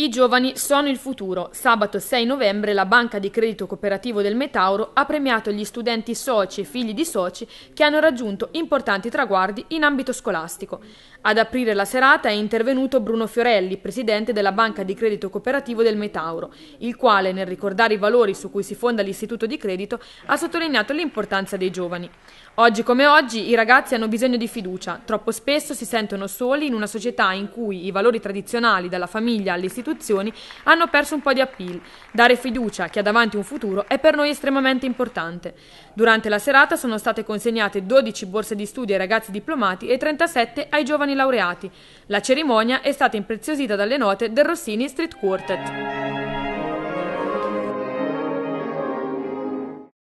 I giovani sono il futuro. Sabato 6 novembre la Banca di Credito Cooperativo del Metauro ha premiato gli studenti soci e figli di soci che hanno raggiunto importanti traguardi in ambito scolastico. Ad aprire la serata è intervenuto Bruno Fiorelli, presidente della Banca di Credito Cooperativo del Metauro, il quale, nel ricordare i valori su cui si fonda l'istituto di credito, ha sottolineato l'importanza dei giovani. Oggi come oggi i ragazzi hanno bisogno di fiducia, troppo spesso si sentono soli in una società in cui i valori tradizionali dalla famiglia all'istituto istituzioni hanno perso un po' di appeal. Dare fiducia a chi ha davanti un futuro è per noi estremamente importante. Durante la serata sono state consegnate 12 borse di studio ai ragazzi diplomati e 37 ai giovani laureati. La cerimonia è stata impreziosita dalle note del Rossini Street Quartet.